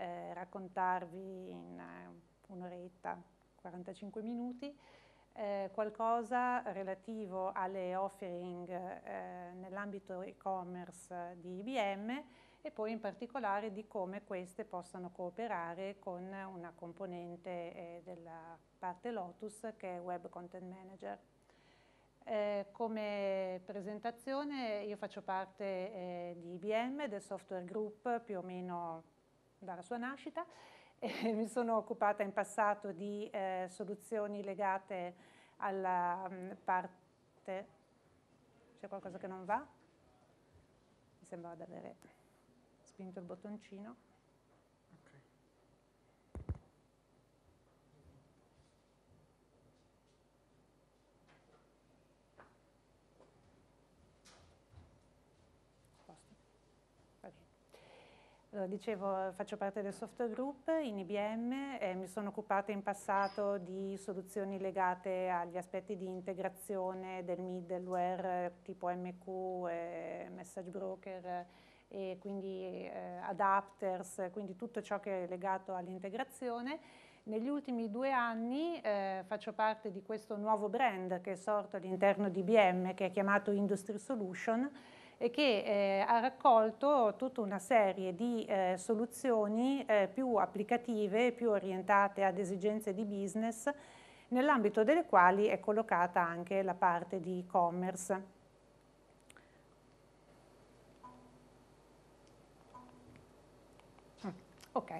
eh, raccontarvi in eh, un'oretta, 45 minuti, eh, qualcosa relativo alle offering eh, nell'ambito e-commerce di IBM e poi in particolare di come queste possano cooperare con una componente eh, della parte Lotus che è Web Content Manager. Eh, come presentazione io faccio parte eh, di IBM, del software group più o meno dalla sua nascita. E mi sono occupata in passato di eh, soluzioni legate alla mh, mm, parte... C'è qualcosa che non va? Mi sembrava di avere spinto il bottoncino. Allora, eh, dicevo, faccio parte del software group in IBM e mi sono occupata in passato di soluzioni legate agli aspetti di integrazione del middleware tipo MQ, message broker e quindi eh, adapters, quindi tutto ciò che è legato all'integrazione. Negli ultimi due anni eh, faccio parte di questo nuovo brand che è sorto all'interno di IBM che è chiamato Industry Solution che eh, ha raccolto tutta una serie di eh, soluzioni eh, più applicative, più orientate ad esigenze di business, nell'ambito delle quali è collocata anche la parte di e-commerce. Ah, ok.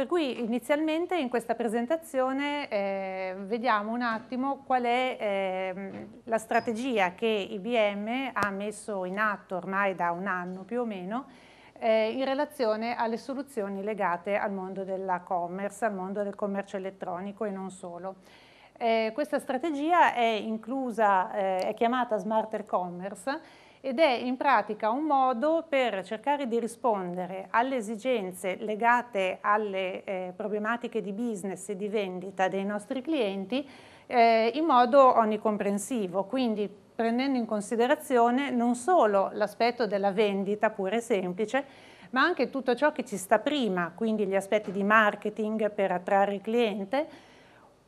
Per cui inizialmente in questa presentazione eh, vediamo un attimo qual è eh, la strategia che IBM ha messo in atto ormai da un anno più o meno eh, in relazione alle soluzioni legate al mondo della commerce, al mondo del commercio elettronico e non solo. Eh, questa strategia è inclusa, eh, è chiamata Smarter Commerce ed è in pratica un modo per cercare di rispondere alle esigenze legate alle eh, problematiche di business e di vendita dei nostri clienti eh, in modo onnicomprensivo, quindi prendendo in considerazione non solo l'aspetto della vendita pure semplice, ma anche tutto ciò che ci sta prima, quindi gli aspetti di marketing per attrarre il cliente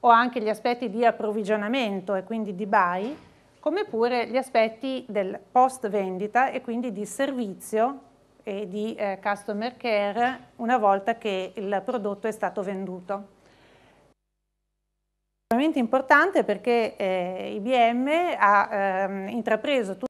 o anche gli aspetti di approvvigionamento e quindi di buy, come pure gli aspetti del post vendita e quindi di servizio e di eh, customer care una volta che il prodotto è stato venduto. È Estremamente importante perché eh, IBM ha ehm, intrapreso tutto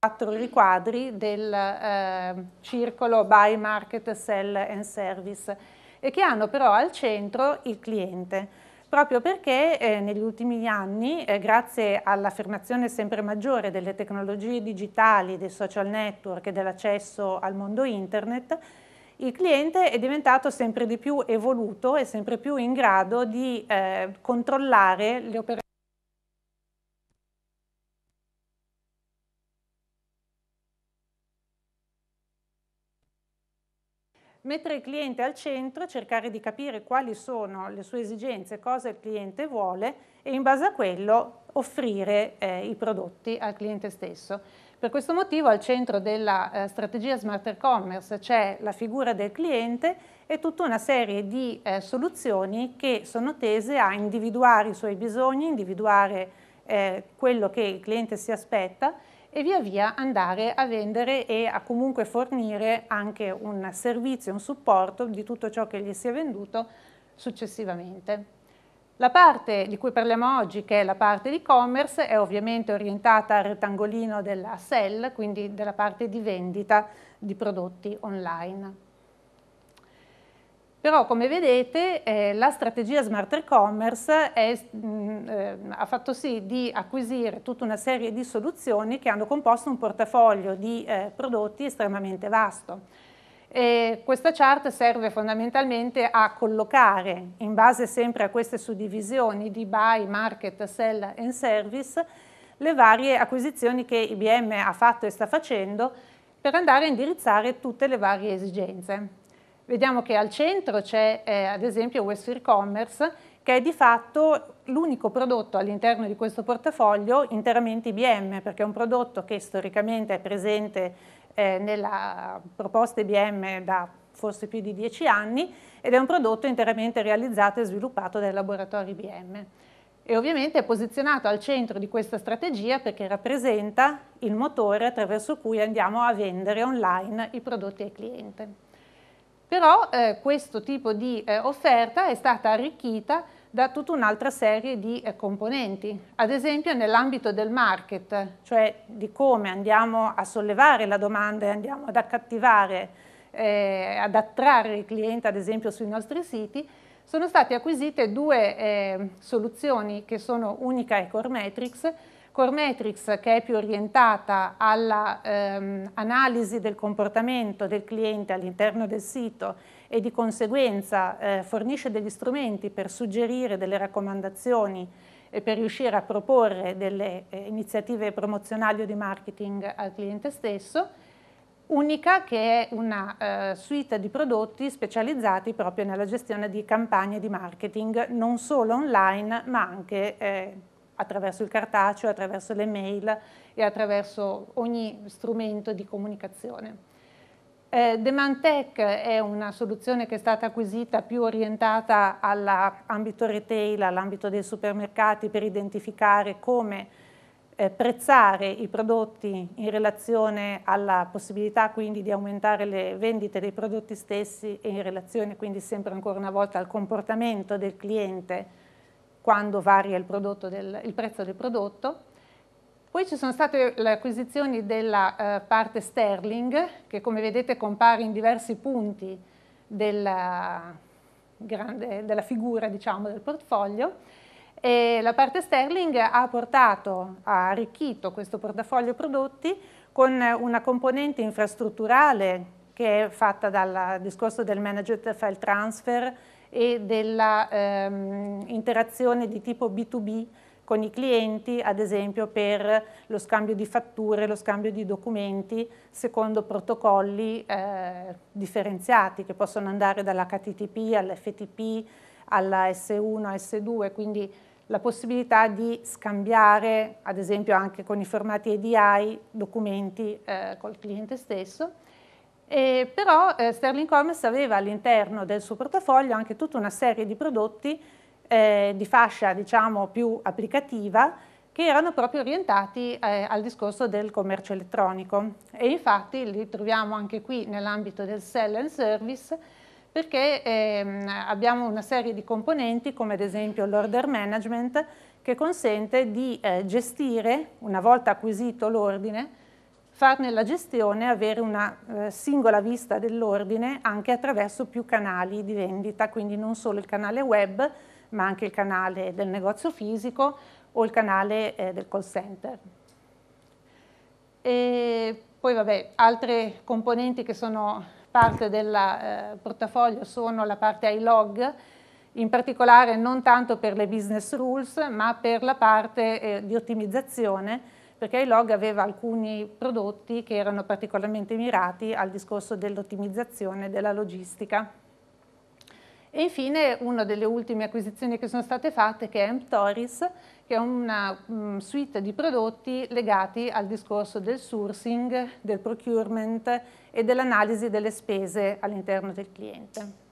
quattro riquadri del eh, circolo Buy, Market, Sell and Service e che hanno però al centro il cliente proprio perché eh, negli ultimi anni, eh, grazie all'affermazione sempre maggiore delle tecnologie digitali, dei social network e dell'accesso al mondo internet, il cliente è diventato sempre di più evoluto e sempre più in grado di eh, controllare le operazioni mettere il cliente al centro, cercare di capire quali sono le sue esigenze, cosa il cliente vuole e in base a quello offrire eh, i prodotti al cliente stesso. Per questo motivo al centro della eh, strategia Smarter Commerce c'è la figura del cliente e tutta una serie di eh, soluzioni che sono tese a individuare i suoi bisogni, individuare eh, quello che il cliente si aspetta e via via andare a vendere e a comunque fornire anche un servizio, un supporto di tutto ciò che gli si è venduto successivamente. La parte di cui parliamo oggi, che è la parte di e-commerce, è ovviamente orientata al rettangolino della sell, quindi della parte di vendita di prodotti online. Però come vedete eh, la strategia Smarter Commerce è, mh, mm, eh, ha fatto sì di acquisire tutta una serie di soluzioni che hanno composto un portafoglio di eh, prodotti estremamente vasto. E questa chart serve fondamentalmente a collocare, in base sempre a queste suddivisioni di buy, market, sell and service, le varie acquisizioni che IBM ha fatto e sta facendo per andare a indirizzare tutte le varie esigenze vediamo che al centro c'è eh, ad esempio Westfield Commerce che è di fatto l'unico prodotto all'interno di questo portafoglio interamente IBM perché è un prodotto che storicamente è presente eh, nella proposta IBM da forse più di dieci anni ed è un prodotto interamente realizzato e sviluppato dai laboratori IBM e ovviamente è posizionato al centro di questa strategia perché rappresenta il motore attraverso cui andiamo a vendere online i prodotti ai clienti però eh, questo tipo di eh, offerta è stata arricchita da tutta un'altra serie di eh, componenti. Ad esempio nell'ambito del market, cioè di come andiamo a sollevare la domanda e andiamo ad accattivare, eh, ad attrarre il cliente ad esempio sui nostri siti, sono state acquisite due eh, soluzioni che sono Unica e Coremetrics, Core Metrics che è più orientata all'analisi ehm, del comportamento del cliente all'interno del sito e di conseguenza eh, fornisce degli strumenti per suggerire delle raccomandazioni e per riuscire a proporre delle eh, iniziative promozionali o di marketing al cliente stesso, Unica che è una eh, suite di prodotti specializzati proprio nella gestione di campagne di marketing non solo online ma anche eh, attraverso il cartaceo, attraverso le mail e attraverso ogni strumento di comunicazione. Eh, Demand è una soluzione che è stata acquisita più orientata all'ambito retail, all'ambito dei supermercati per identificare come eh, prezzare i prodotti in relazione alla possibilità quindi di aumentare le vendite dei prodotti stessi e in relazione quindi sempre ancora una volta al comportamento del cliente quando varia il, del, il prezzo del prodotto. Poi ci sono state le acquisizioni della eh, parte sterling, che come vedete compare in diversi punti della, grande, della figura diciamo, del portafoglio. E la parte sterling ha portato, ha arricchito questo portafoglio prodotti con una componente infrastrutturale che è fatta dal discorso del managed file transfer, e dell'interazione ehm, di tipo B2B con i clienti, ad esempio per lo scambio di fatture, lo scambio di documenti, secondo protocolli eh, differenziati che possono andare dall'HTTP all'FTP, alla S1, S2, quindi la possibilità di scambiare, ad esempio anche con i formati EDI, documenti eh, col cliente stesso e però eh, Sterling Commerce aveva all'interno del suo portafoglio anche tutta una serie di prodotti eh, di fascia diciamo, più applicativa che erano proprio orientati eh, al discorso del commercio elettronico e infatti li troviamo anche qui nell'ambito del sell and service perché ehm, abbiamo una serie di componenti come ad esempio l'order management che consente di eh, gestire una volta acquisito l'ordine farne la gestione, avere una eh, singola vista dell'ordine anche attraverso più canali di vendita, quindi non solo il canale web, ma anche il canale del negozio fisico o il canale eh, del call center. E poi vabbè, altre componenti che sono parte del eh, portafoglio sono la parte iLog, in particolare non tanto per le business rules, ma per la parte eh, di ottimizzazione perché iLog aveva alcuni prodotti che erano particolarmente mirati al discorso dell'ottimizzazione della logistica. E infine una delle ultime acquisizioni che sono state fatte che è Amptoris, che è una mh, mm, suite di prodotti legati al discorso del sourcing, del procurement e dell'analisi delle spese all'interno del cliente.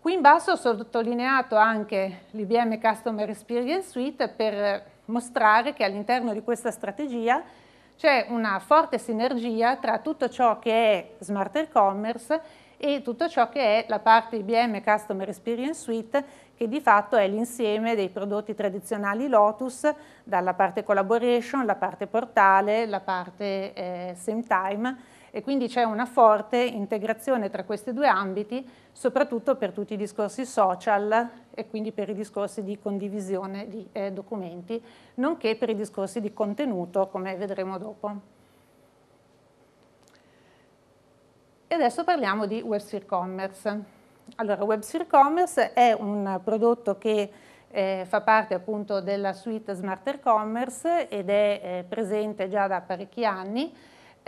Qui in basso ho sottolineato anche l'IBM Customer Experience Suite per mostrare che all'interno di questa strategia c'è una forte sinergia tra tutto ciò che è Smarter Commerce e tutto ciò che è la parte IBM Customer Experience Suite che di fatto è l'insieme dei prodotti tradizionali Lotus dalla parte collaboration, la parte portale, la parte eh, same time e quindi c'è una forte integrazione tra questi due ambiti, soprattutto per tutti i discorsi social e quindi per i discorsi di condivisione di eh, documenti, nonché per i discorsi di contenuto, come vedremo dopo. E adesso parliamo di WebSphere Commerce. Allora, WebSphere Commerce è un prodotto che eh, fa parte appunto della suite Smarter Commerce ed è eh, presente già da parecchi anni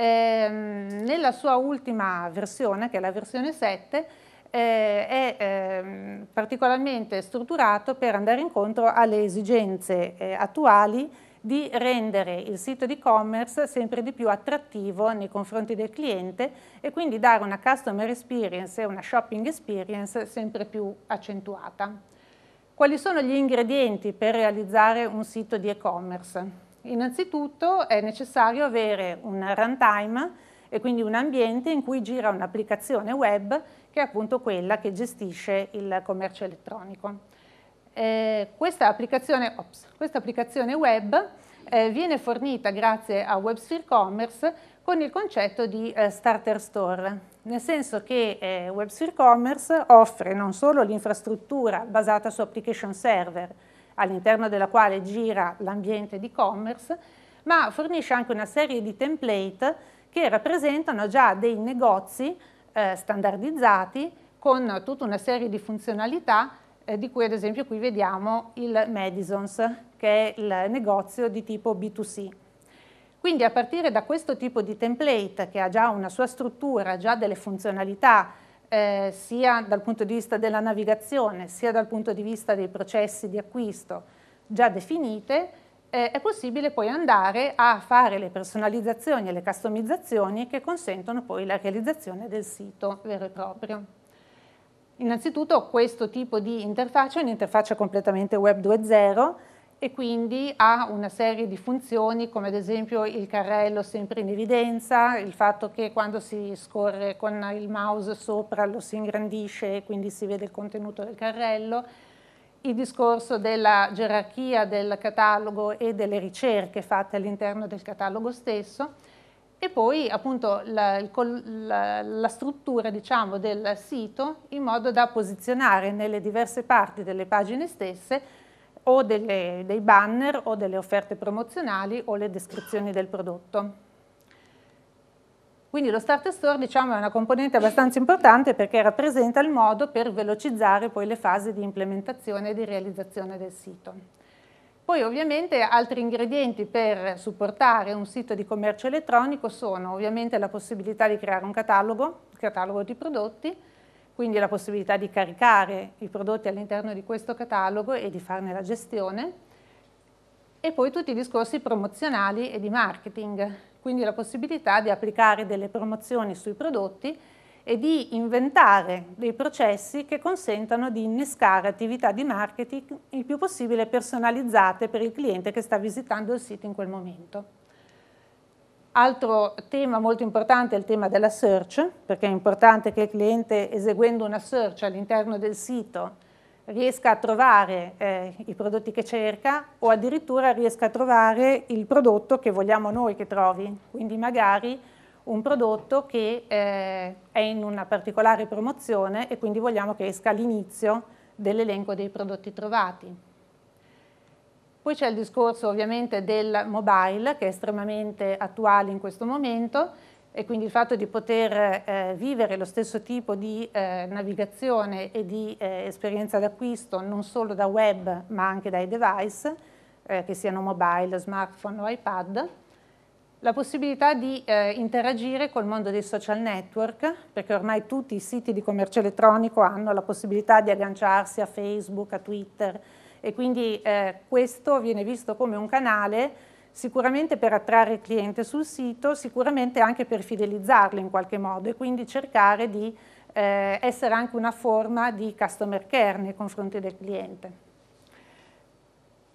ehm, nella sua ultima versione, che è la versione 7, eh, è ehm, particolarmente strutturato per andare incontro alle esigenze eh, attuali di rendere il sito di e-commerce sempre di più attrattivo nei confronti del cliente e quindi dare una customer experience e una shopping experience sempre più accentuata. Quali sono gli ingredienti per realizzare un sito di e-commerce? Innanzitutto è necessario avere un runtime e quindi un ambiente in cui gira un'applicazione web che è appunto quella che gestisce il commercio elettronico. Eh, questa, applicazione, ops, questa, applicazione, web eh, viene fornita grazie a WebSphere Commerce con il concetto di eh, starter store, nel senso che eh, WebSphere Commerce offre non solo l'infrastruttura basata su application server, all'interno della quale gira l'ambiente di commerce ma fornisce anche una serie di template che rappresentano già dei negozi eh, standardizzati con tutta una serie di funzionalità eh, di cui ad esempio qui vediamo il Madisons che è il negozio di tipo B2C. Quindi a partire da questo tipo di template che ha già una sua struttura, già delle funzionalità eh, sia dal punto di vista della navigazione, sia dal punto di vista dei processi di acquisto già definite, eh, è possibile poi andare a fare le personalizzazioni e le customizzazioni che consentono poi la realizzazione del sito vero e proprio. Innanzitutto questo tipo di interfaccia è un'interfaccia completamente web 2.0 e quindi ha una serie di funzioni come ad esempio il carrello sempre in evidenza, il fatto che quando si scorre con il mouse sopra lo si ingrandisce e quindi si vede il contenuto del carrello, il discorso della gerarchia del catalogo e delle ricerche fatte all'interno del catalogo stesso e poi appunto la, la, la struttura diciamo, del sito in modo da posizionare nelle diverse parti delle pagine stesse o delle, dei banner o delle offerte promozionali o le descrizioni del prodotto. Quindi lo Start store diciamo, è una componente abbastanza importante perché rappresenta il modo per velocizzare poi le fasi di implementazione e di realizzazione del sito. Poi ovviamente altri ingredienti per supportare un sito di commercio elettronico sono ovviamente la possibilità di creare un catalogo, un catalogo di prodotti, quindi la possibilità di caricare i prodotti all'interno di questo catalogo e di farne la gestione e poi tutti i discorsi promozionali e di marketing, quindi la possibilità di applicare delle promozioni sui prodotti e di inventare dei processi che consentano di innescare attività di marketing il più possibile personalizzate per il cliente che sta visitando il sito in quel momento. Altro tema molto importante è il tema della search, perché è importante che il cliente eseguendo una search all'interno del sito riesca a trovare eh, i prodotti che cerca o addirittura riesca a trovare il prodotto che vogliamo noi che trovi, quindi magari un prodotto che eh, è in una particolare promozione e quindi vogliamo che esca all'inizio dell'elenco dei prodotti trovati. Poi c'è il discorso ovviamente del mobile che è estremamente attuale in questo momento e quindi il fatto di poter eh, vivere lo stesso tipo di eh, navigazione e di eh, esperienza d'acquisto non solo da web ma anche dai device, eh, che siano mobile, smartphone o iPad. La possibilità di eh, interagire col mondo dei social network, perché ormai tutti i siti di commercio elettronico hanno la possibilità di agganciarsi a Facebook, a Twitter, e quindi eh, questo viene visto come un canale sicuramente per attrarre il cliente sul sito, sicuramente anche per fidelizzarlo in qualche modo e quindi cercare di eh, essere anche una forma di customer care nei confronti del cliente.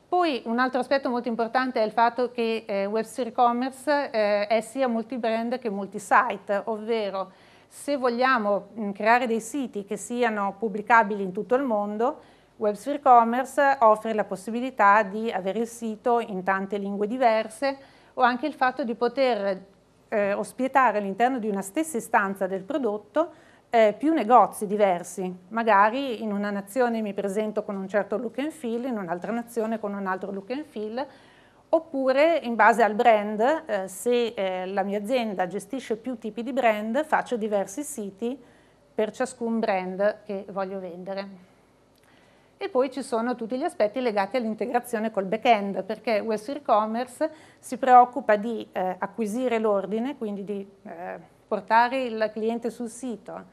Poi un altro aspetto molto importante è il fatto che eh, Web3 Commerce eh, è sia multi-brand che multi-site, ovvero se vogliamo mh, mm, creare dei siti che siano pubblicabili in tutto il mondo, Web3 Commerce offre la possibilità di avere il sito in tante lingue diverse o anche il fatto di poter eh, ospitare all'interno di una stessa istanza del prodotto eh, più negozi diversi. Magari in una nazione mi presento con un certo look and feel, in un'altra nazione con un altro look and feel, oppure in base al brand, eh, se eh, la mia azienda gestisce più tipi di brand, faccio diversi siti per ciascun brand che voglio vendere. E poi ci sono tutti gli aspetti legati all'integrazione col back-end, perché Westfield Commerce si preoccupa di eh, acquisire l'ordine, quindi di eh, portare il cliente sul sito,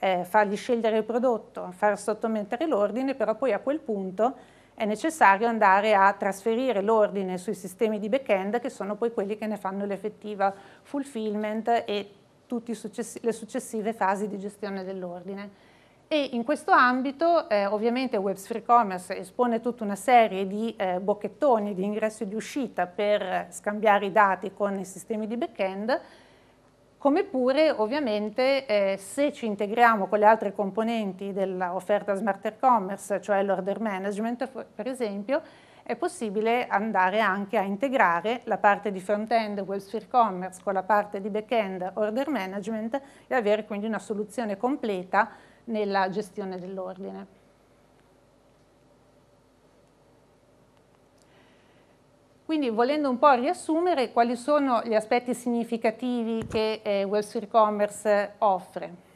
eh, fargli scegliere il prodotto, far sottomettere l'ordine, però poi a quel punto è necessario andare a trasferire l'ordine sui sistemi di back-end che sono poi quelli che ne fanno l'effettiva fulfillment e tutte successi le successive fasi di gestione dell'ordine e in questo ambito eh, ovviamente Web Free Commerce espone tutta una serie di eh, bocchettoni di ingresso e di uscita per scambiare i dati con i sistemi di back-end, come pure ovviamente eh, se ci integriamo con le altre componenti dell'offerta Smarter Commerce, cioè l'order management per esempio, è possibile andare anche a integrare la parte di front-end WebSphere Commerce con la parte di back-end order management e avere quindi una soluzione completa nella gestione dell'ordine. Quindi volendo un po' riassumere quali sono gli aspetti significativi che eh, Web3 Commerce offre.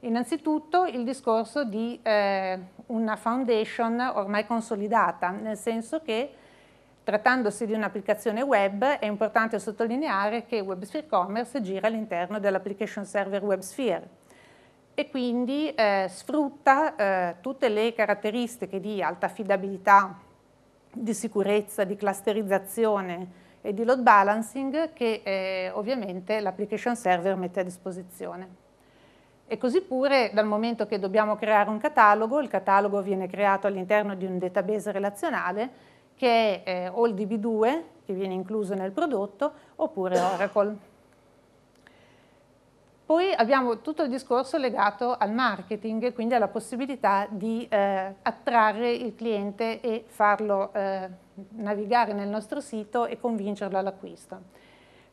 Innanzitutto il discorso di eh, una foundation ormai consolidata, nel senso che trattandosi di un'applicazione web è importante sottolineare che Web3 Commerce gira all'interno dell'application server WebSphere e quindi eh, sfrutta eh, tutte le caratteristiche di alta affidabilità, di sicurezza, di clusterizzazione e di load balancing che eh, ovviamente l'application server mette a disposizione. E così pure dal momento che dobbiamo creare un catalogo, il catalogo viene creato all'interno di un database relazionale che è eh, o 2 che viene incluso nel prodotto oppure Oracle. Poi abbiamo tutto il discorso legato al marketing, quindi alla possibilità di eh, attrarre il cliente e farlo eh, navigare nel nostro sito e convincerlo all'acquisto.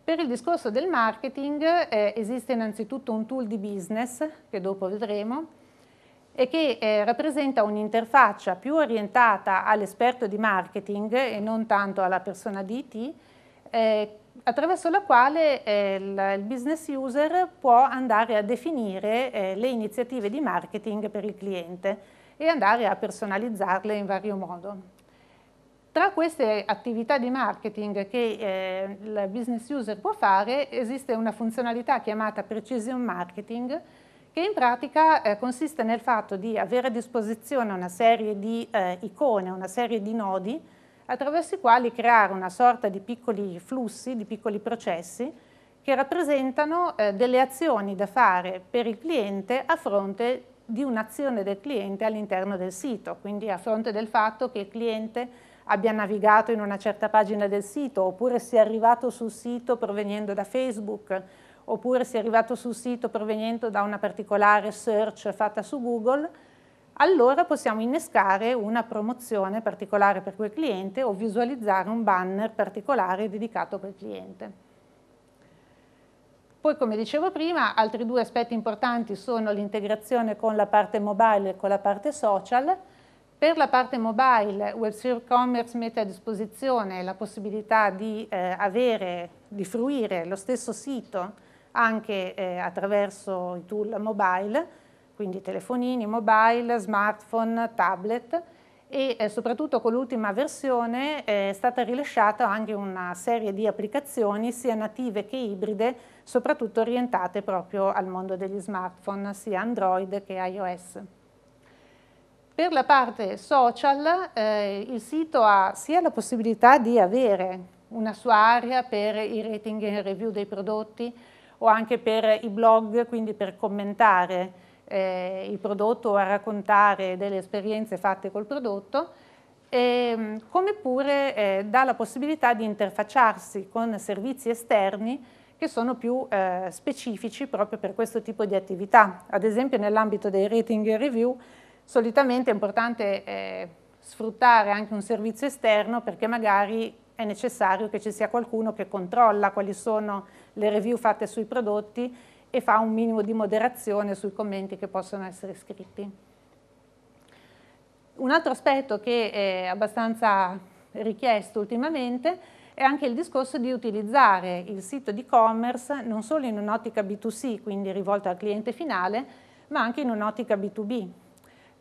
Per il discorso del marketing eh, esiste innanzitutto un tool di business, che dopo vedremo, e che eh, rappresenta un'interfaccia più orientata all'esperto di marketing e non tanto alla persona di IT, eh, attraverso la quale eh, il business user può andare a definire eh, le iniziative di marketing per il cliente e andare a personalizzarle in vario modo. Tra queste attività di marketing che eh, il business user può fare esiste una funzionalità chiamata Precision Marketing che in pratica eh, consiste nel fatto di avere a disposizione una serie di eh, icone, una serie di nodi attraverso i quali creare una sorta di piccoli flussi, di piccoli processi che rappresentano eh, delle azioni da fare per il cliente a fronte di un'azione del cliente all'interno del sito, quindi a fronte del fatto che il cliente abbia navigato in una certa pagina del sito oppure sia arrivato sul sito proveniendo da Facebook oppure sia arrivato sul sito proveniendo da una particolare search fatta su Google, allora possiamo innescare una promozione particolare per quel cliente o visualizzare un banner particolare dedicato a quel cliente. Poi, come dicevo prima, altri due aspetti importanti sono l'integrazione con la parte mobile e con la parte social. Per la parte mobile, WebSphere Commerce mette a disposizione la possibilità di eh, avere, di fruire lo stesso sito anche eh, attraverso i tool mobile, quindi telefonini, mobile, smartphone, tablet e eh, soprattutto con l'ultima versione eh, è stata rilasciata anche una serie di applicazioni sia native che ibride, soprattutto orientate proprio al mondo degli smartphone, sia Android che iOS. Per la parte social eh, il sito ha sia la possibilità di avere una sua area per i rating e review dei prodotti o anche per i blog, quindi per commentare eh, il prodotto o a raccontare delle esperienze fatte col prodotto, e, ehm, come pure eh, dà la possibilità di interfacciarsi con servizi esterni che sono più eh, specifici proprio per questo tipo di attività. Ad esempio nell'ambito dei rating e review solitamente è importante eh, sfruttare anche un servizio esterno perché magari è necessario che ci sia qualcuno che controlla quali sono le review fatte sui prodotti e fa un minimo di moderazione sui commenti che possono essere scritti. Un altro aspetto che è abbastanza richiesto ultimamente è anche il discorso di utilizzare il sito di e-commerce non solo in un'ottica B2C, quindi rivolto al cliente finale, ma anche in un'ottica B2B,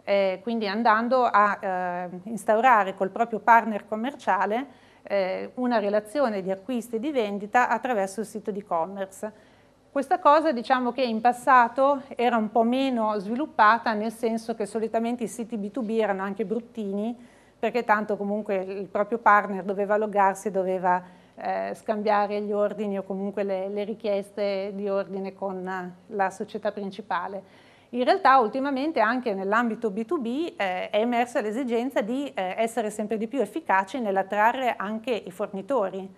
eh, quindi andando a eh, instaurare col proprio partner commerciale eh, una relazione di acquisto e di vendita attraverso il sito di e-commerce. Questa cosa diciamo che in passato era un po' meno sviluppata nel senso che solitamente i siti B2B erano anche bruttini perché tanto comunque il proprio partner doveva loggarsi, doveva eh, scambiare gli ordini o comunque le, le richieste di ordine con eh, la società principale. In realtà ultimamente anche nell'ambito B2B eh, è emersa l'esigenza di eh, essere sempre di più efficaci nell'attrarre anche i fornitori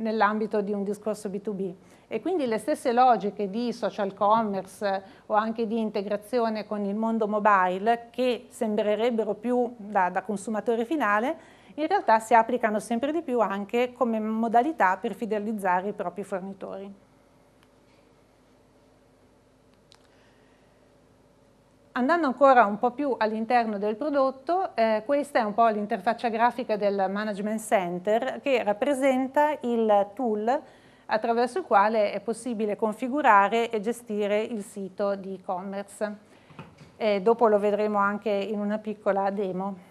nell'ambito di un discorso B2B. E quindi le stesse logiche di social commerce eh, o anche di integrazione con il mondo mobile, che sembrerebbero più da, da consumatore finale, in realtà si applicano sempre di più anche come modalità per fidelizzare i propri fornitori. Andando ancora un po' più all'interno del prodotto, eh, questa è un po' l'interfaccia grafica del Management Center che rappresenta il tool attraverso il quale è possibile configurare e gestire il sito di e-commerce. E dopo lo vedremo anche in una piccola demo.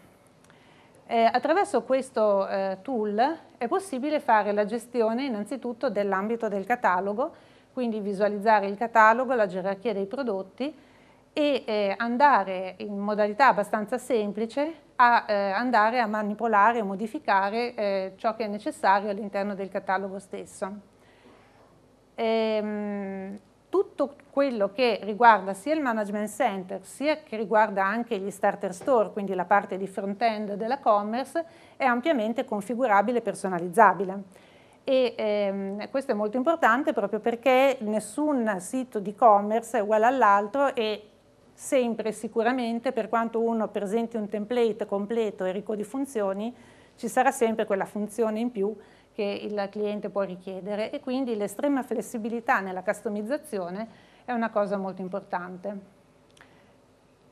Eh, attraverso questo eh, tool è possibile fare la gestione innanzitutto dell'ambito del catalogo, quindi visualizzare il catalogo, la gerarchia dei prodotti e eh, andare in modalità abbastanza semplice a eh, andare a manipolare e modificare eh, ciò che è necessario all'interno del catalogo stesso ehm, tutto quello che riguarda sia il management center sia che riguarda anche gli starter store, quindi la parte di front-end della commerce, è ampiamente configurabile e personalizzabile. E, ehm, questo è molto importante proprio perché nessun sito di commerce è uguale all'altro e sempre sicuramente per quanto uno presenti un template completo e ricco di funzioni, ci sarà sempre quella funzione in più che il cliente può richiedere e quindi l'estrema flessibilità nella customizzazione è una cosa molto importante.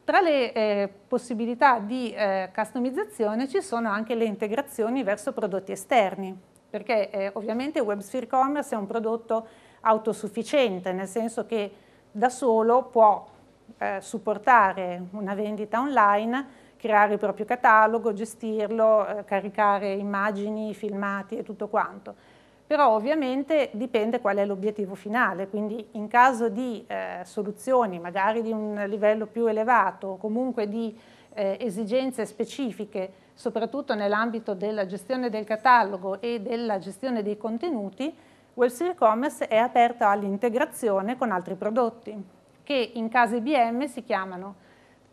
Tra le eh, possibilità di eh, customizzazione ci sono anche le integrazioni verso prodotti esterni, perché eh, ovviamente WebSphere Commerce è un prodotto autosufficiente, nel senso che da solo può eh, supportare una vendita online creare il proprio catalogo, gestirlo, eh, caricare immagini, filmati e tutto quanto. Però ovviamente dipende qual è l'obiettivo finale, quindi in caso di eh, soluzioni magari di un livello più elevato o comunque di eh, esigenze specifiche, soprattutto nell'ambito della gestione del catalogo e della gestione dei contenuti, Webster Commerce è aperta all'integrazione con altri prodotti, che in casa IBM si chiamano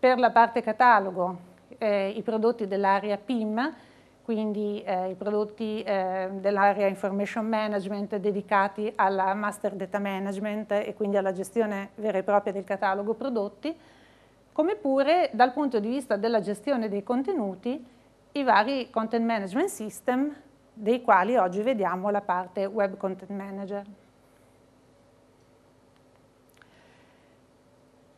per la parte catalogo eh, i prodotti dell'area PIM, quindi eh, i prodotti eh, dell'area Information Management dedicati alla Master Data Management e quindi alla gestione vera e propria del catalogo prodotti, come pure dal punto di vista della gestione dei contenuti i vari Content Management System dei quali oggi vediamo la parte Web Content Manager.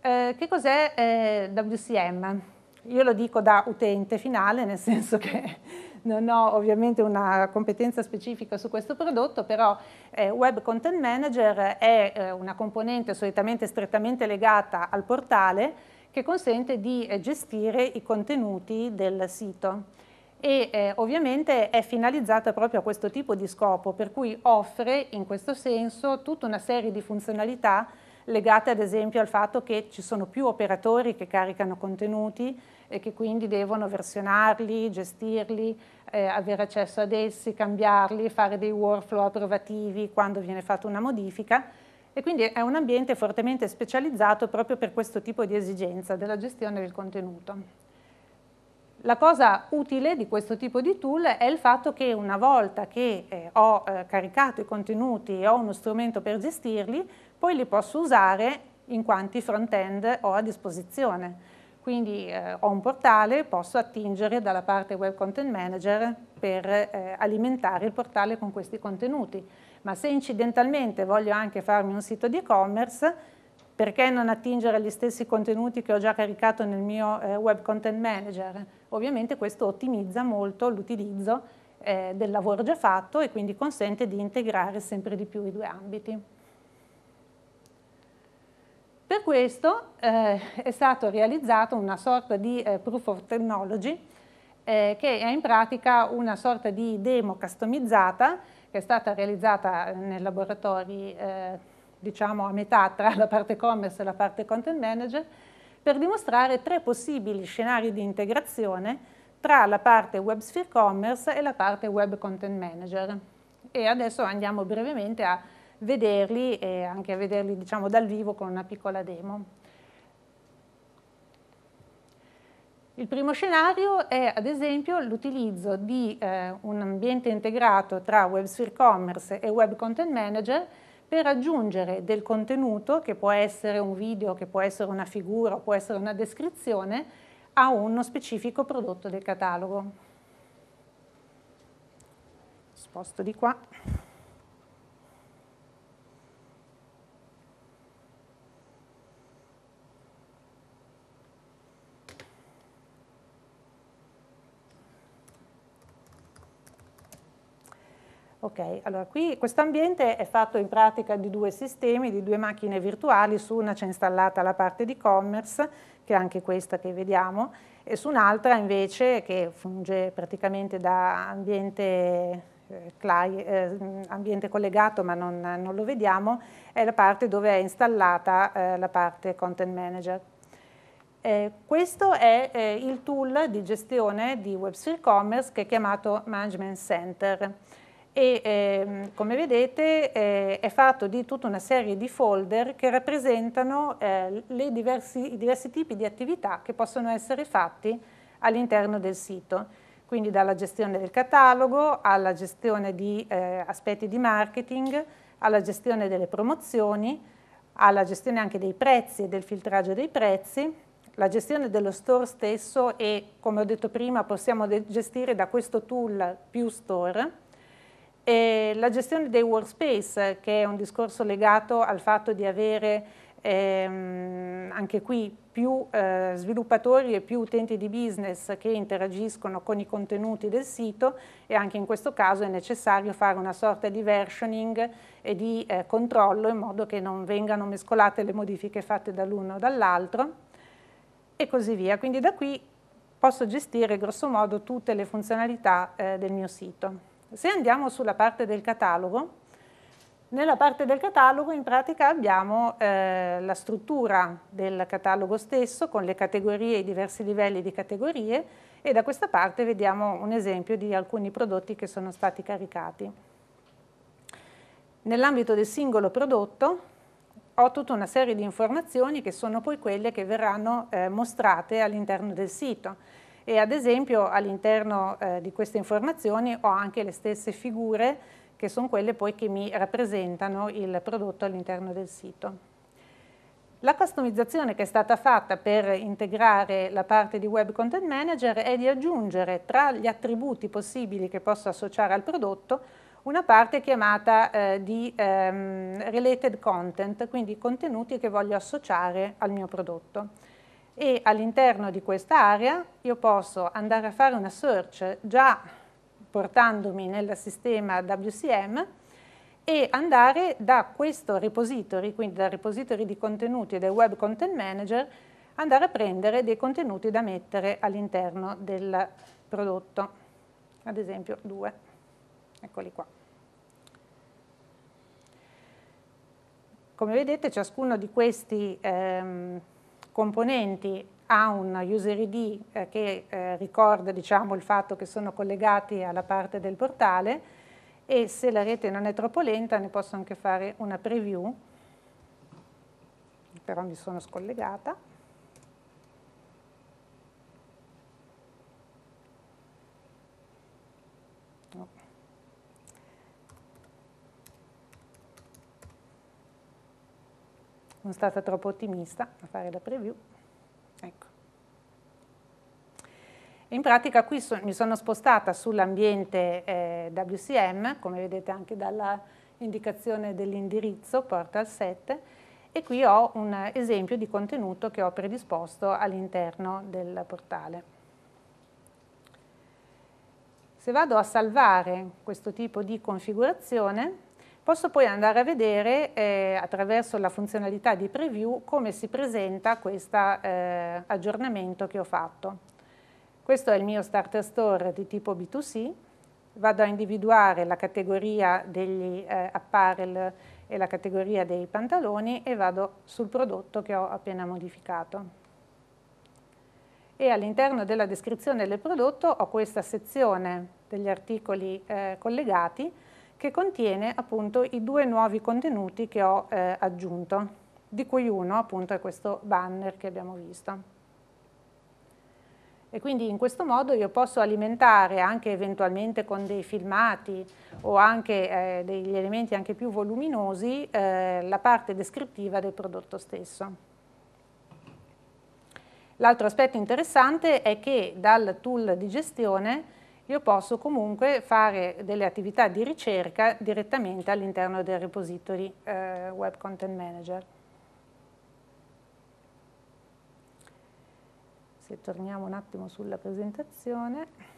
Eh, che cos'è eh, WCM? Io lo dico da utente finale, nel senso che non ho ovviamente una competenza specifica su questo prodotto, però eh, Web Content Manager è eh, una componente solitamente strettamente legata al portale che consente di eh, gestire i contenuti del sito e eh, ovviamente è finalizzata proprio a questo tipo di scopo, per cui offre in questo senso tutta una serie di funzionalità legate ad esempio al fatto che ci sono più operatori che caricano contenuti, e che quindi devono versionarli, gestirli, eh, avere accesso ad essi, cambiarli, fare dei workflow approvativi quando viene fatta una modifica e quindi è un ambiente fortemente specializzato proprio per questo tipo di esigenza della gestione del contenuto. La cosa utile di questo tipo di tool è il fatto che una volta che eh, ho eh, caricato i contenuti e ho uno strumento per gestirli, poi li posso usare in quanti front-end ho a disposizione. Quindi eh, ho un portale, posso attingere dalla parte Web Content Manager per eh, alimentare il portale con questi contenuti. Ma se incidentalmente voglio anche farmi un sito di e-commerce, perché non attingere agli stessi contenuti che ho già caricato nel mio eh, Web Content Manager? Ovviamente questo ottimizza molto l'utilizzo eh, del lavoro già fatto e quindi consente di integrare sempre di più i due ambiti. Per questo eh, è stato realizzato una sorta di eh, proof of technology eh, che è in pratica una sorta di demo customizzata che è stata realizzata nei laboratori eh, diciamo a metà tra la parte commerce e la parte content manager per dimostrare tre possibili scenari di integrazione tra la parte web sphere commerce e la parte web content manager. E adesso andiamo brevemente a vederli e anche vederli diciamo, dal vivo con una piccola demo. Il primo scenario è ad esempio l'utilizzo di eh, un ambiente integrato tra WebSphere Commerce e Web Content Manager per aggiungere del contenuto, che può essere un video, che può essere una figura, può essere una descrizione, a uno specifico prodotto del catalogo. Sposto di qua. Ok, allora qui questo ambiente è fatto in pratica di due sistemi, di due macchine virtuali, su una c'è installata la parte di commerce, che è anche questa che vediamo, e su un'altra invece che funge praticamente da ambiente eh, eh, mm, ambiente collegato ma non, non, lo vediamo, è la parte dove è installata eh, la parte Content Manager. Eh, questo è eh, il tool di gestione di WebSphere Commerce che è chiamato Management Center e eh, come vedete eh, è fatto di tutta una serie di folder che rappresentano eh, diversi, i diversi tipi di attività che possono essere fatti all'interno del sito, quindi dalla gestione del catalogo alla gestione di eh, aspetti di marketing, alla gestione delle promozioni, alla gestione anche dei prezzi e del filtraggio dei prezzi, la gestione dello store stesso e come ho detto prima possiamo gestire da questo tool più store, e la gestione dei workspace, che è un discorso legato al fatto di avere ehm, anche qui più eh, sviluppatori e più utenti di business che interagiscono con i contenuti del sito e anche in questo caso è necessario fare una sorta di versioning e di eh, controllo in modo che non vengano mescolate le modifiche fatte dall'uno o dall'altro e così via. Quindi da qui posso gestire grossomodo tutte le funzionalità eh, del mio sito. Se andiamo sulla parte del catalogo, nella parte del catalogo in pratica abbiamo eh, la struttura del catalogo stesso con le categorie, i diversi livelli di categorie e da questa parte vediamo un esempio di alcuni prodotti che sono stati caricati. Nell'ambito del singolo prodotto ho tutta una serie di informazioni che sono poi quelle che verranno eh, mostrate all'interno del sito e ad esempio all'interno eh, di queste informazioni ho anche le stesse figure che sono quelle poi che mi rappresentano il prodotto all'interno del sito. La customizzazione che è stata fatta per integrare la parte di Web Content Manager è di aggiungere tra gli attributi possibili che posso associare al prodotto una parte chiamata eh, di ehm, related content, quindi contenuti che voglio associare al mio prodotto e all'interno di questa area io posso andare a fare una search già portandomi nel sistema WCM e andare da questo repository, quindi dal repository di contenuti del Web Content Manager, andare a prendere dei contenuti da mettere all'interno del prodotto, ad esempio due, eccoli qua. Come vedete ciascuno di questi ehm, componenti ha un user ID eh, che eh, ricorda diciamo, il fatto che sono collegati alla parte del portale e se la rete non è troppo lenta ne posso anche fare una preview, però mi sono scollegata. sono stata troppo ottimista a fare la preview. Ecco. In pratica qui so, mi sono spostata sull'ambiente eh, WCM, come vedete anche dalla indicazione dell'indirizzo, portal 7, e qui ho un esempio di contenuto che ho predisposto all'interno del portale. Se vado a salvare questo tipo di configurazione, Posso poi andare a vedere eh, attraverso la funzionalità di preview come si presenta questo eh, aggiornamento che ho fatto. Questo è il mio starter store di tipo B2C, vado a individuare la categoria degli eh, apparel e la categoria dei pantaloni e vado sul prodotto che ho appena modificato. E all'interno della descrizione del prodotto ho questa sezione degli articoli eh, collegati che contiene appunto i due nuovi contenuti che ho eh, aggiunto, di cui uno appunto è questo banner che abbiamo visto. E quindi in questo modo io posso alimentare anche eventualmente con dei filmati o anche eh, degli elementi anche più voluminosi eh, la parte descrittiva del prodotto stesso. L'altro aspetto interessante è che dal tool di gestione io posso comunque fare delle attività di ricerca direttamente all'interno del repository eh, Web Content Manager. Se torniamo un attimo sulla presentazione.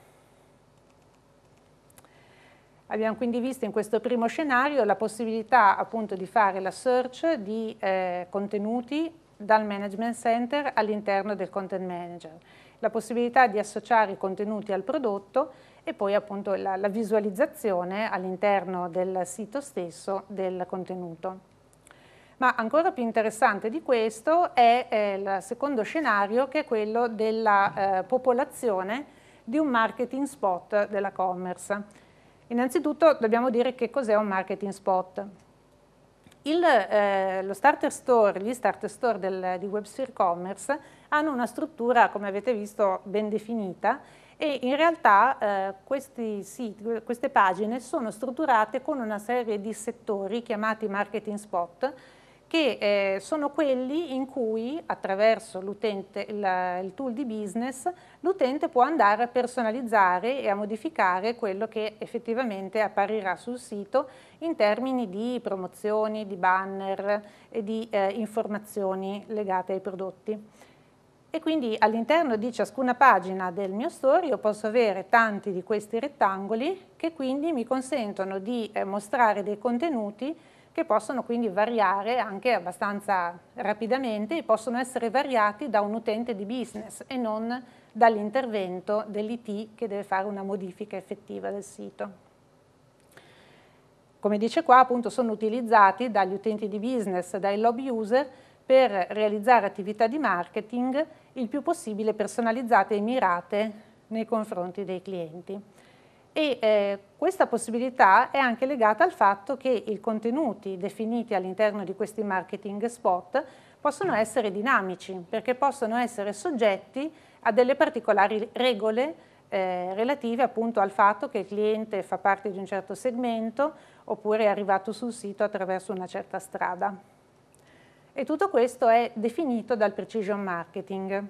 Abbiamo quindi visto in questo primo scenario la possibilità appunto di fare la search di eh, contenuti dal Management Center all'interno del Content Manager la possibilità di associare i contenuti al prodotto e poi appunto la, la visualizzazione all'interno del sito stesso del contenuto. Ma ancora più interessante di questo è eh, il secondo scenario che è quello della eh, popolazione di un marketing spot della commerce. Innanzitutto dobbiamo dire che cos'è un marketing spot. Il, eh, lo starter store, gli starter store del, di WebSphere Commerce hanno una struttura, come avete visto, ben definita e in realtà eh, questi siti, queste pagine sono strutturate con una serie di settori chiamati marketing spot che eh, sono quelli in cui attraverso la, il tool di business l'utente può andare a personalizzare e a modificare quello che effettivamente apparirà sul sito in termini di promozioni, di banner e di eh, informazioni legate ai prodotti e quindi all'interno di ciascuna pagina del mio store io posso avere tanti di questi rettangoli che quindi mi consentono di eh, mostrare dei contenuti che possono quindi variare anche abbastanza rapidamente e possono essere variati da un utente di business e non dall'intervento dell'IT che deve fare una modifica effettiva del sito. Come dice qua appunto sono utilizzati dagli utenti di business, dai lobby user, per realizzare attività di marketing il più possibile personalizzate e mirate nei confronti dei clienti. E, eh, questa possibilità è anche legata al fatto che i contenuti definiti all'interno di questi marketing spot possono essere dinamici perché possono essere soggetti a delle particolari regole eh, relative appunto al fatto che il cliente fa parte di un certo segmento oppure è arrivato sul sito attraverso una certa strada e tutto questo è definito dal precision marketing.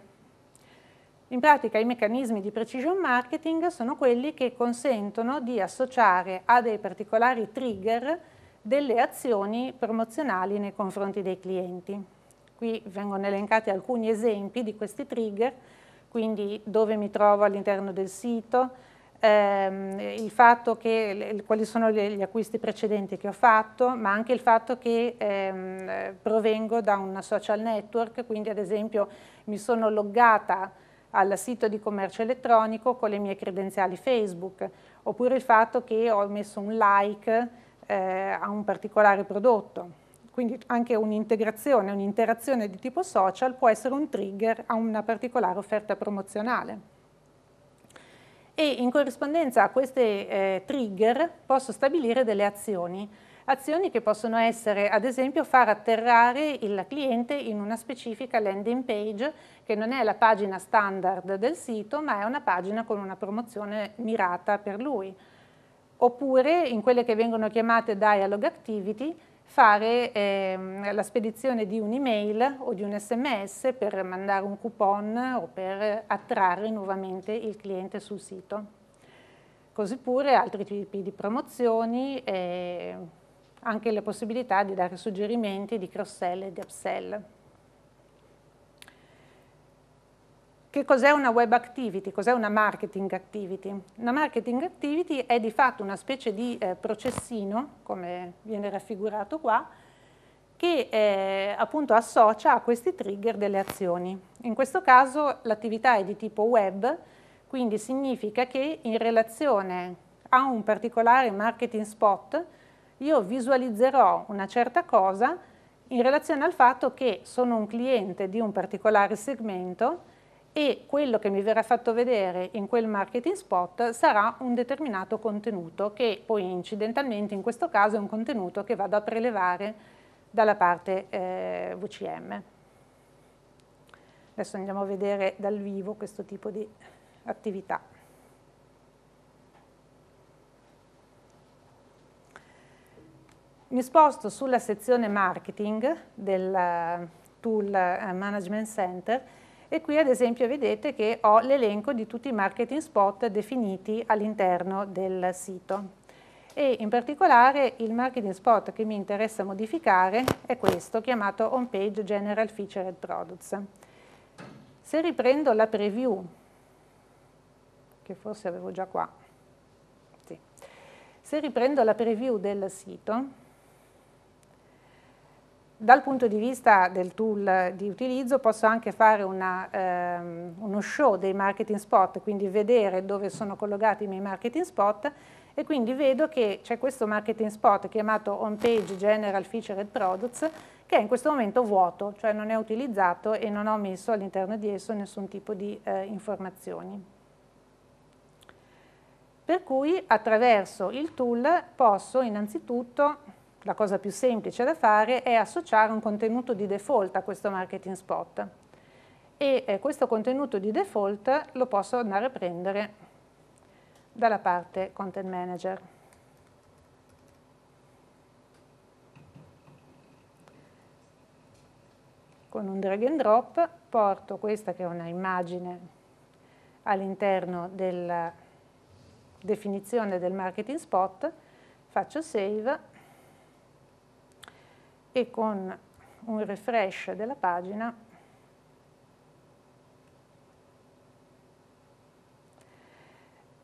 In pratica i meccanismi di precision marketing sono quelli che consentono di associare a dei particolari trigger delle azioni promozionali nei confronti dei clienti. Qui vengono elencati alcuni esempi di questi trigger, quindi dove mi trovo all'interno del sito, ehm, che, quali sono gli acquisti precedenti che ho fatto, ma anche il fatto che ehm, provengo da un social network, quindi ad esempio mi sono loggata al sito di commercio elettronico con le mie credenziali Facebook, oppure il fatto che ho messo un like eh, a un particolare prodotto. Quindi anche un'integrazione, un'interazione di tipo social può essere un trigger a una particolare offerta promozionale e in corrispondenza a queste eh, trigger posso stabilire delle azioni. Azioni che possono essere, ad esempio, far atterrare il cliente in una specifica landing page che non è la pagina standard del sito, ma è una pagina con una promozione mirata per lui. Oppure in quelle che vengono chiamate dialogue activity, fare eh, la spedizione di un'email o di un sms per mandare un coupon o per attrarre nuovamente il cliente sul sito. Così pure altri tipi di promozioni, e ehm, anche la possibilità di dare suggerimenti di cross-sell e di upsell. Che cos'è una web activity? Cos'è una marketing activity? Una marketing activity è di fatto una specie di eh, processino, come viene raffigurato qua, che eh, appunto associa a questi trigger delle azioni. In questo caso l'attività è di tipo web, quindi significa che in relazione a un particolare marketing spot io visualizzerò una certa cosa in relazione al fatto che sono un cliente di un particolare segmento e quello che mi verrà fatto vedere in quel marketing spot sarà un determinato contenuto che poi incidentalmente in questo caso è un contenuto che vado a prelevare dalla parte eh, VCM. Adesso andiamo a vedere dal vivo questo tipo di attività. Mi sposto sulla sezione marketing del eh, Tool eh, Management Center e qui ad esempio vedete che ho l'elenco di tutti i marketing spot definiti all'interno del sito e in particolare il marketing spot che mi interessa modificare è questo chiamato Home Page General Featured Products. Se riprendo la preview, che forse avevo già qua, sì. se riprendo la preview del sito, dal punto di vista del tool di utilizzo posso anche fare una, ehm, uno show dei marketing spot, quindi vedere dove sono collocati i miei marketing spot e quindi vedo che c'è questo marketing spot chiamato On Page General Featured Products che è in questo momento vuoto, cioè non è utilizzato e non ho messo all'interno di esso nessun tipo di eh, informazioni per cui attraverso il tool posso innanzitutto la cosa più semplice da fare è associare un contenuto di default a questo marketing spot e eh, questo contenuto di default lo posso andare a prendere dalla parte content manager. Con un drag and drop porto questa che è una immagine all'interno della definizione del marketing spot, faccio save e con un refresh della pagina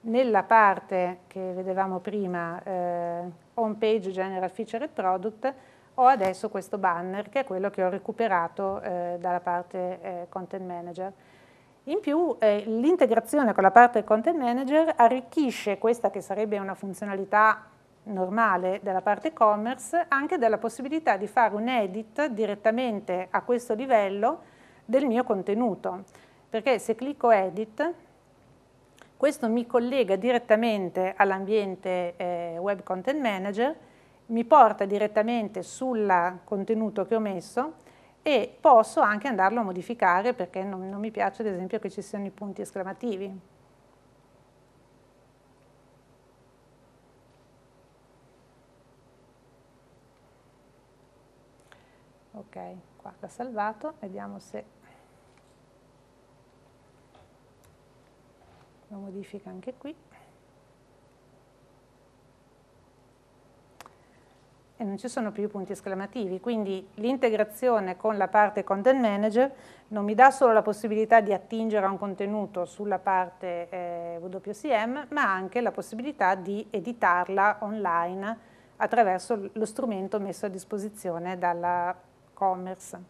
nella parte che vedevamo prima eh, home page general feature e product ho adesso questo banner che è quello che ho recuperato eh, dalla parte eh, content manager. In più eh, l'integrazione con la parte content manager arricchisce questa che sarebbe una funzionalità normale della parte commerce anche della possibilità di fare un edit direttamente a questo livello del mio contenuto. Perché se clicco edit, questo mi collega direttamente all'ambiente eh, Web Content Manager, mi porta direttamente sul contenuto che ho messo e posso anche andarlo a modificare perché non, non mi piace ad esempio che ci siano i punti esclamativi. ok qua l'ha salvato vediamo se lo modifica anche qui e non ci sono più i punti esclamativi quindi l'integrazione con la parte content manager non mi dà solo la possibilità di attingere a un contenuto sulla parte eh, WCM ma anche la possibilità di editarla online attraverso lo strumento messo a disposizione dalla commerce.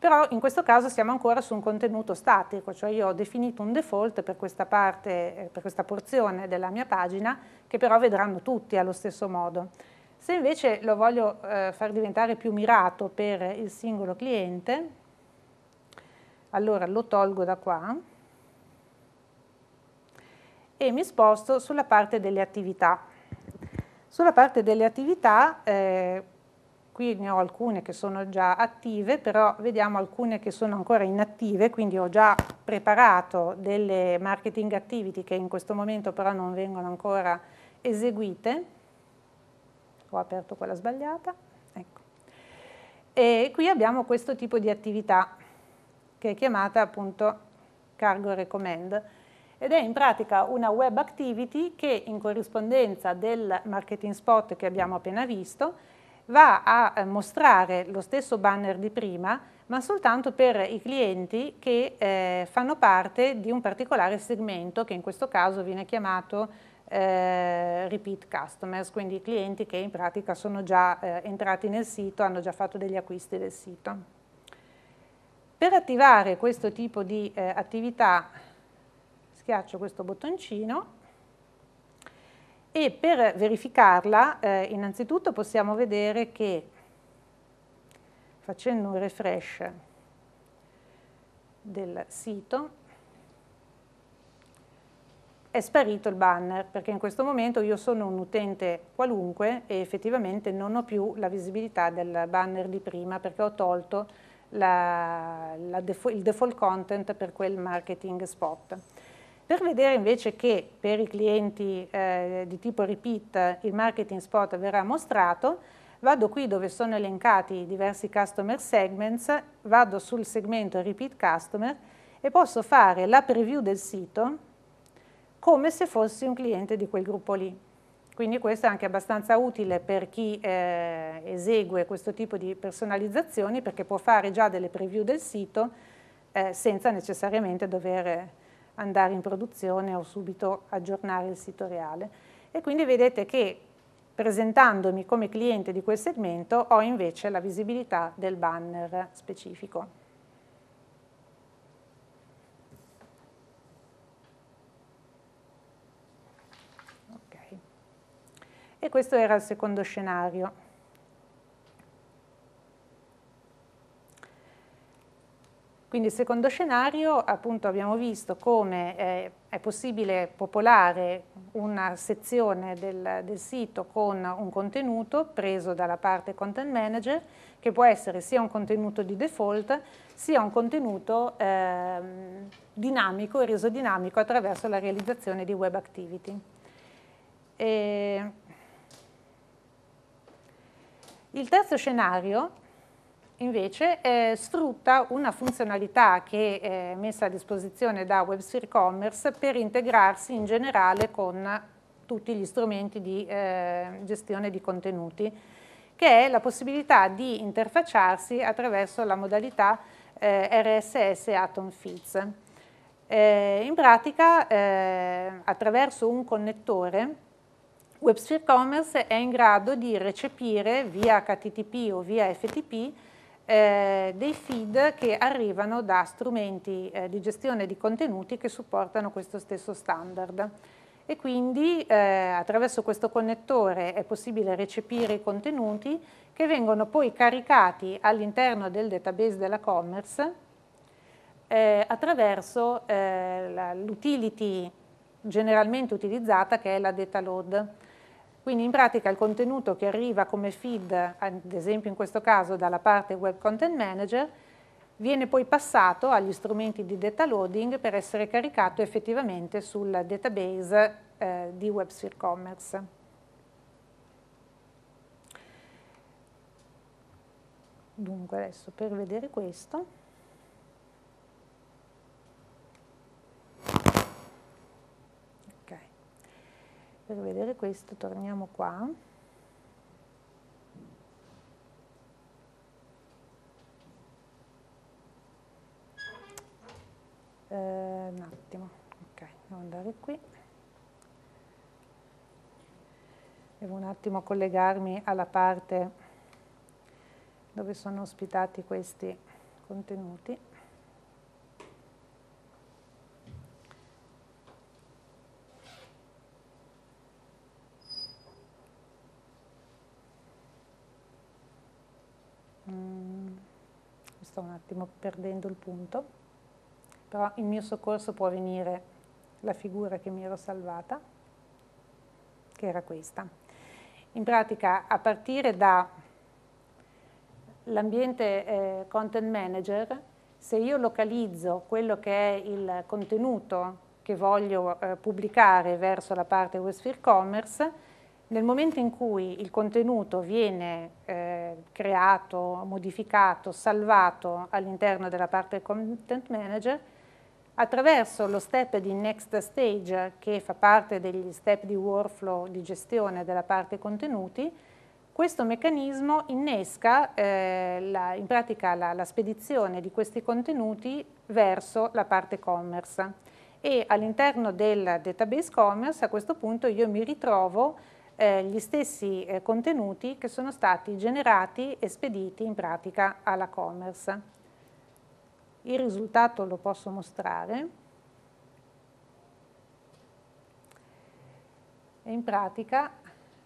Però in questo caso siamo ancora su un contenuto statico, cioè io ho definito un default per questa parte, eh, per questa porzione della mia pagina, che però vedranno tutti allo stesso modo. Se invece lo voglio eh, far diventare più mirato per il singolo cliente, allora lo tolgo da qua e mi sposto sulla parte delle attività. Sulla parte delle attività eh, qui ne ho alcune che sono già attive, però vediamo alcune che sono ancora inattive, quindi ho già preparato delle marketing activity che in questo momento però non vengono ancora eseguite. Ho aperto quella sbagliata. Ecco. E qui abbiamo questo tipo di attività che è chiamata appunto Cargo Recommend ed è in pratica una web activity che in corrispondenza del marketing spot che abbiamo appena visto va a eh, mostrare lo stesso banner di prima, ma soltanto per i clienti che eh, fanno parte di un particolare segmento che in questo caso viene chiamato eh, repeat customers, quindi i clienti che in pratica sono già eh, entrati nel sito, hanno già fatto degli acquisti del sito. Per attivare questo tipo di eh, attività schiaccio questo bottoncino e per verificarla eh, innanzitutto possiamo vedere che facendo un refresh del sito è sparito il banner perché in questo momento io sono un utente qualunque e effettivamente non ho più la visibilità del banner di prima perché ho tolto la, la defo il default content per quel marketing spot. Per vedere invece che per i clienti eh, di tipo repeat eh, il marketing spot verrà mostrato, vado qui dove sono elencati i diversi customer segments, vado sul segmento repeat customer e posso fare la preview del sito come se fossi un cliente di quel gruppo lì. Quindi questo è anche abbastanza utile per chi eh, esegue questo tipo di personalizzazioni perché può fare già delle preview del sito eh, senza necessariamente dover andare in produzione o subito aggiornare il sito reale. E quindi vedete che presentandomi come cliente di quel segmento ho invece la visibilità del banner specifico. E questo era il secondo scenario. Quindi il secondo scenario appunto abbiamo visto come eh, è possibile popolare una sezione del, del, sito con un contenuto preso dalla parte content manager che può essere sia un contenuto di default sia un contenuto eh, dinamico e reso dinamico attraverso la realizzazione di web activity. E il terzo scenario invece eh, sfrutta una funzionalità che eh, è messa a disposizione da WebSphere Commerce per integrarsi in generale con tutti gli strumenti di eh, gestione di contenuti, che è la possibilità di interfacciarsi attraverso la modalità eh, RSS Atom Feeds. Eh, in pratica, eh, attraverso un connettore, WebSphere Commerce è in grado di recepire via HTTP o via FTP eh, dei feed che arrivano da strumenti eh, di gestione di contenuti che supportano questo stesso standard. E quindi eh, attraverso questo connettore è possibile recepire i contenuti che vengono poi caricati all'interno del database della Commerce eh, attraverso eh, l'utility generalmente utilizzata che è la data load quindi in pratica il contenuto che arriva come feed, ad esempio in questo caso dalla parte Web Content Manager, viene poi passato agli strumenti di data loading per essere caricato effettivamente sul database eh, di WebSphere Commerce. Dunque adesso per vedere questo... per vedere questo torniamo qua eh, un attimo ok devo andare qui devo un attimo collegarmi alla parte dove sono ospitati questi contenuti stiamo perdendo il punto, però in mio soccorso può venire la figura che mi ero salvata, che era questa. In pratica a partire dall'ambiente eh, content manager, se io localizzo quello che è il contenuto che voglio eh, pubblicare verso la parte web commerce, nel momento in cui il contenuto viene eh, creato, modificato, salvato all'interno della parte Content Manager, attraverso lo step di Next Stage, che fa parte degli step di workflow di gestione della parte contenuti, questo meccanismo innesca eh, la, in pratica la, la spedizione di questi contenuti verso la parte commerce e all'interno del database commerce a questo punto io mi ritrovo eh, gli stessi eh, contenuti che sono stati generati e spediti in pratica alla commerce. Il risultato lo posso mostrare. E in pratica,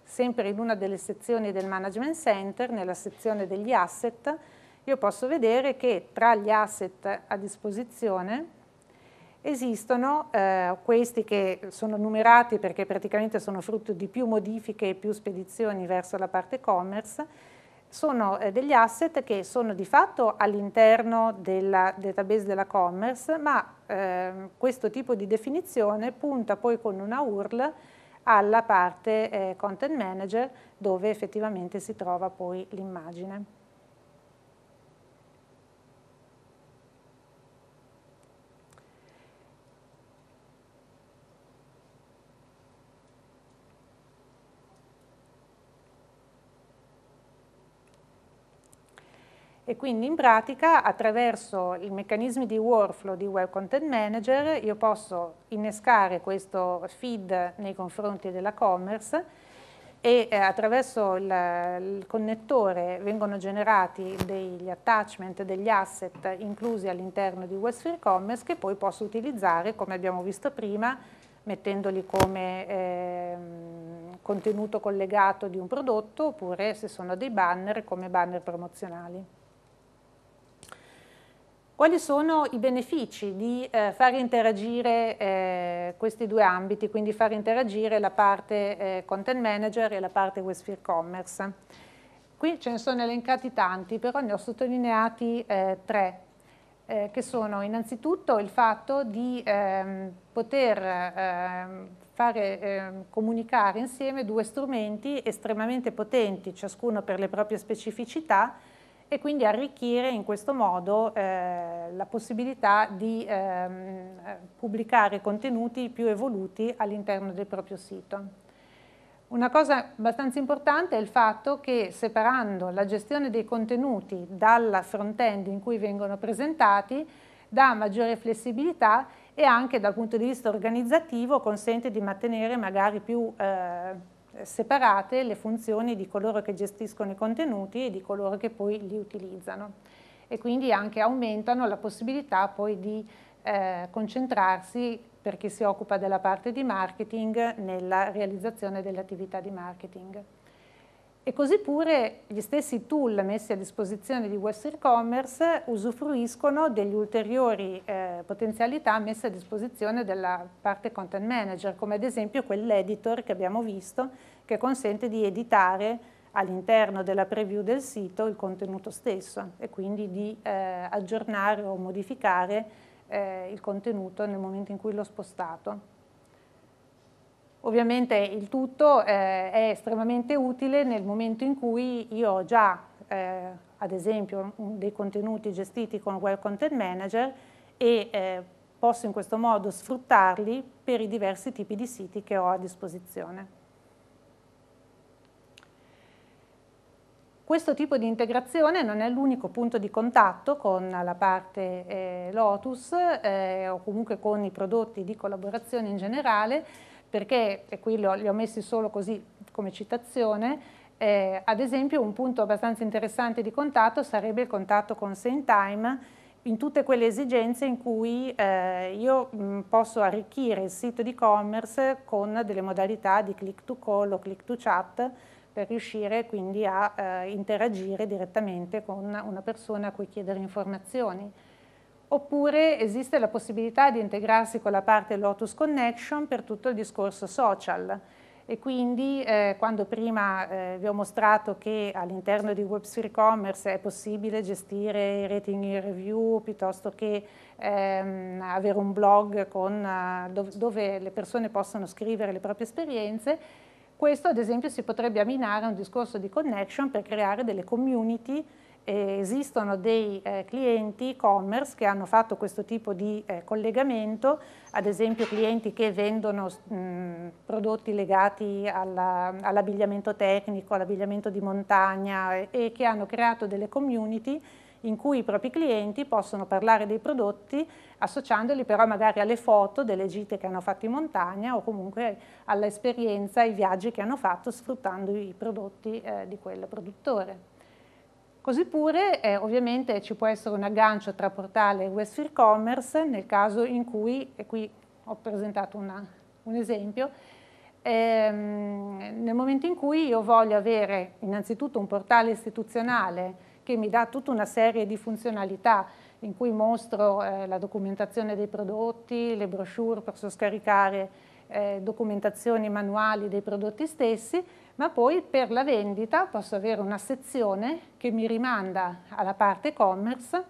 sempre in una delle sezioni del Management Center, nella sezione degli asset, io posso vedere che tra gli asset a disposizione Esistono eh, questi che sono numerati perché praticamente sono frutto di più modifiche e più spedizioni verso la parte commerce, sono eh, degli asset che sono di fatto all'interno del database della commerce, ma eh, questo tipo di definizione punta poi con una URL alla parte eh, content manager dove effettivamente si trova poi l'immagine. Quindi in pratica attraverso i meccanismi di workflow di Web Content Manager io posso innescare questo feed nei confronti della commerce e eh, attraverso il, il, connettore vengono generati degli attachment, degli asset inclusi all'interno di WebSphere Commerce che poi posso utilizzare, come abbiamo visto prima, mettendoli come eh, contenuto collegato di un prodotto oppure se sono dei banner come banner promozionali. Quali sono i benefici di eh, far interagire eh, questi due ambiti, quindi far interagire la parte eh, content manager e la parte Westfield Commerce? Qui ce ne sono elencati tanti, però ne ho sottolineati eh, tre, eh, che sono innanzitutto il fatto di ehm, poter ehm, fare eh, comunicare insieme due strumenti estremamente potenti, ciascuno per le proprie specificità, e quindi arricchire in questo modo eh, la possibilità di ehm, pubblicare contenuti più evoluti all'interno del proprio sito. Una cosa abbastanza importante è il fatto che separando la gestione dei contenuti dalla front-end in cui vengono presentati dà maggiore flessibilità e anche dal punto di vista organizzativo consente di mantenere magari più eh, separate le funzioni di coloro che gestiscono i contenuti e di coloro che poi li utilizzano e quindi anche aumentano la possibilità poi di eh, concentrarsi per chi si occupa della parte di marketing nella realizzazione delle attività di marketing. E così pure gli stessi tool messi a disposizione di Western Commerce usufruiscono degli ulteriori eh, potenzialità messe a disposizione della parte content manager, come ad esempio quell'editor che abbiamo visto che consente di editare all'interno della preview del sito il contenuto stesso e quindi di eh, aggiornare o modificare eh, il contenuto nel momento in cui l'ho spostato. Ovviamente il tutto eh, è estremamente utile nel momento in cui io ho già, eh, ad esempio, dei contenuti gestiti con Web Content Manager e eh, posso in questo modo sfruttarli per i diversi tipi di siti che ho a disposizione. Questo tipo di integrazione non è l'unico punto di contatto con la parte eh, Lotus eh, o comunque con i prodotti di collaborazione in generale, perché, e qui li ho, li ho messi solo così come citazione, eh, ad esempio un punto abbastanza interessante di contatto sarebbe il contatto con Saint Time in tutte quelle esigenze in cui eh, io mh, mm, posso arricchire il sito di e-commerce con delle modalità di click to call o click to chat per riuscire quindi a eh, interagire direttamente con una persona a cui chiedere informazioni oppure esiste la possibilità di integrarsi con la parte Lotus Connection per tutto il discorso social. E quindi eh, quando prima eh, vi ho mostrato che all'interno di Web3 Commerce è possibile gestire i rating e review piuttosto che ehm, avere un blog con, eh, dove, dove le persone possono scrivere le proprie esperienze, questo ad esempio si potrebbe amminare a un discorso di connection per creare delle community eh, esistono dei eh, clienti e-commerce che hanno fatto questo tipo di eh, collegamento, ad esempio clienti che vendono mh, prodotti legati all'abbigliamento all tecnico, all'abbigliamento di montagna e, e che hanno creato delle community in cui i propri clienti possono parlare dei prodotti associandoli però magari alle foto delle gite che hanno fatto in montagna o comunque all'esperienza, ai viaggi che hanno fatto sfruttando i prodotti eh, di quel produttore. Così pure eh, ovviamente ci può essere un aggancio tra portale e Westfield Commerce nel caso in cui, e qui ho presentato una, un esempio, ehm, nel momento in cui io voglio avere innanzitutto un portale istituzionale che mi dà tutta una serie di funzionalità in cui mostro eh, la documentazione dei prodotti, le brochure, posso scaricare eh, documentazioni manuali dei prodotti stessi, ma poi per la vendita posso avere una sezione che mi rimanda alla parte e-commerce,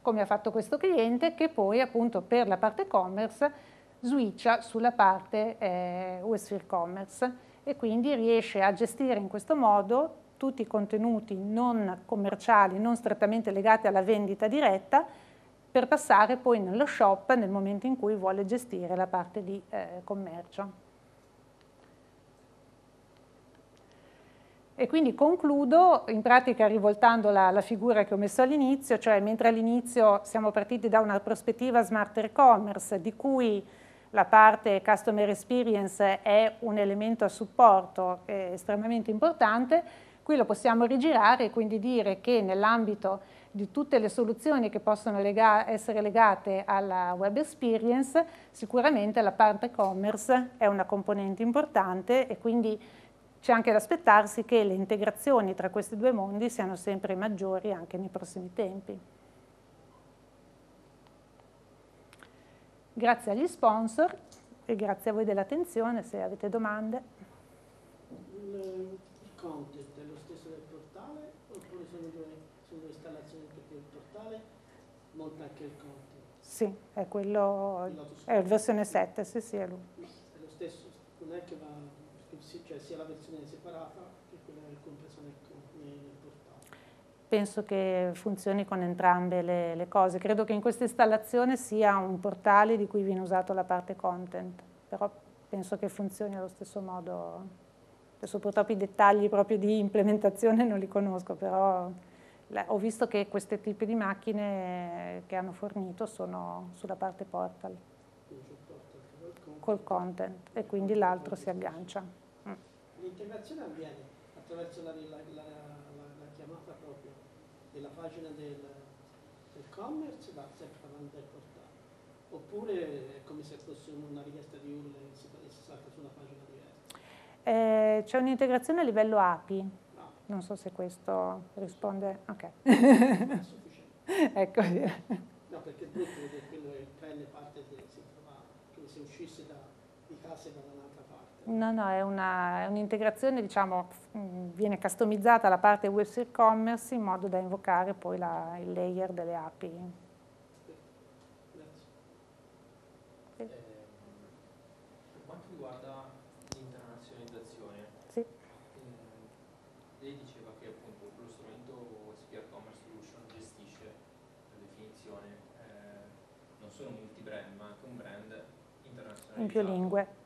come ha fatto questo cliente, che poi appunto per la parte e-commerce switcha sulla parte eh, Westfield Commerce e quindi riesce a gestire in questo modo tutti i contenuti non commerciali, non strettamente legati alla vendita diretta, per passare poi nello shop nel momento in cui vuole gestire la parte di eh, commercio. E quindi concludo in pratica rivoltando la, la figura che ho messo all'inizio, cioè mentre all'inizio siamo partiti da una prospettiva smarter commerce di cui la parte customer experience è un elemento a supporto estremamente importante, qui lo possiamo rigirare e quindi dire che nell'ambito di tutte le soluzioni che possono lega essere legate alla web experience, sicuramente la parte commerce è una componente importante e quindi c'è anche da aspettarsi che le integrazioni tra questi due mondi siano sempre maggiori anche nei prossimi tempi. Grazie agli sponsor e grazie a voi dell'attenzione, se avete domande. Il content è lo stesso del portale oppure sono due, sono due installazioni perché il portale monta anche il content? Sì, è quello, è la versione 7, sì sì è lui. È lo stesso, non è che va cioè sia la versione separata che quella del compreso nel, nel portale? Penso che funzioni con entrambe le, le cose. Credo che in questa installazione sia un portale di cui viene usato la parte content, però penso che funzioni allo stesso modo. Adesso purtroppo i dettagli proprio di implementazione non li conosco, però ho visto che questi tipi di macchine che hanno fornito sono sulla parte portal col content e quindi l'altro si aggancia l'integrazione avviene attraverso la, la, la, la, chiamata proprio della pagina del, del commerce da sempre avanti al portale oppure è come se fosse una richiesta di URL e si, si salta su una pagina diversa? Eh, c'è un'integrazione a livello API, no. Ah. non so se questo risponde, ok. È ah, sufficiente. ecco. No, perché è brutto perché quello è il pelle parte del, si trova, come se uscisse da, di casa e da dalla No, no, è, un'integrazione, un diciamo, mm, viene customizzata la parte web e commerce in modo da invocare poi la, il layer delle API. Ehm, per quanto riguarda l'internazionalizzazione, ehm, lei diceva che lo strumento SPR Commerce Solution gestisce, per definizione, ehm, non solo un ma anche un brand internazionale. In più lingue.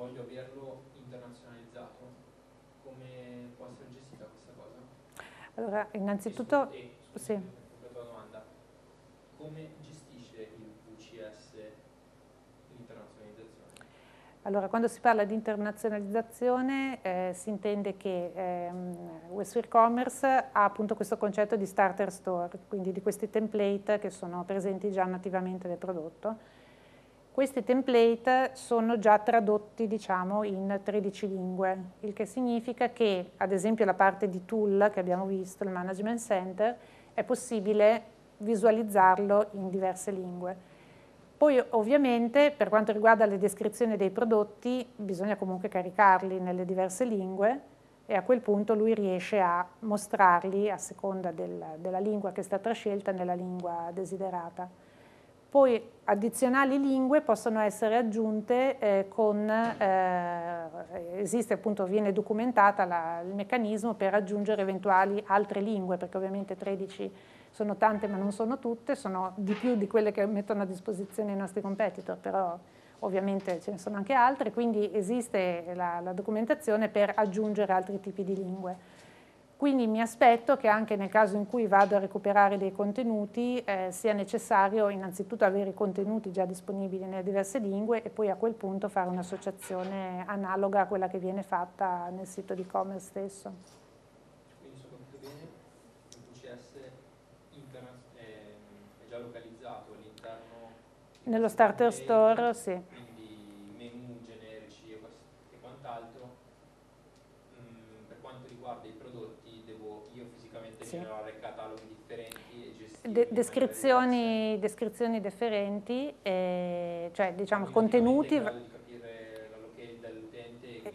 voglio averlo internazionalizzato. Come può essere gestita questa cosa? Allora, innanzitutto... sì. domanda. Come gestisce il VCS l'internazionalizzazione? Allora, quando si parla di internazionalizzazione eh, si intende che ehm, Westware Commerce ha appunto questo concetto di starter store, quindi di questi template che sono presenti già nativamente nel prodotto questi template sono già tradotti diciamo, in 13 lingue, il che significa che ad esempio la parte di tool che abbiamo visto, il management center, è possibile visualizzarlo in diverse lingue. Poi ovviamente per quanto riguarda le descrizioni dei prodotti bisogna comunque caricarli nelle diverse lingue e a quel punto lui riesce a mostrarli a seconda del, della lingua che è stata scelta nella lingua desiderata. Poi addizionali lingue possono essere aggiunte eh, con, eh, esiste appunto, viene documentato il meccanismo per aggiungere eventuali altre lingue, perché ovviamente 13 sono tante ma non sono tutte, sono di più di quelle che mettono a disposizione i nostri competitor, però ovviamente ce ne sono anche altre, quindi esiste la, la documentazione per aggiungere altri tipi di lingue. Quindi mi aspetto che anche nel caso in cui vado a recuperare dei contenuti eh, sia necessario innanzitutto avere i contenuti già disponibili nelle diverse lingue e poi a quel punto fare un'associazione analoga a quella che viene fatta nel sito di e-commerce stesso. Quindi se ho il VCS è già localizzato all'interno? Nello starter store, sì. sì. De descrizioni, descrizioni, differenti, e, cioè diciamo Quindi contenuti... E,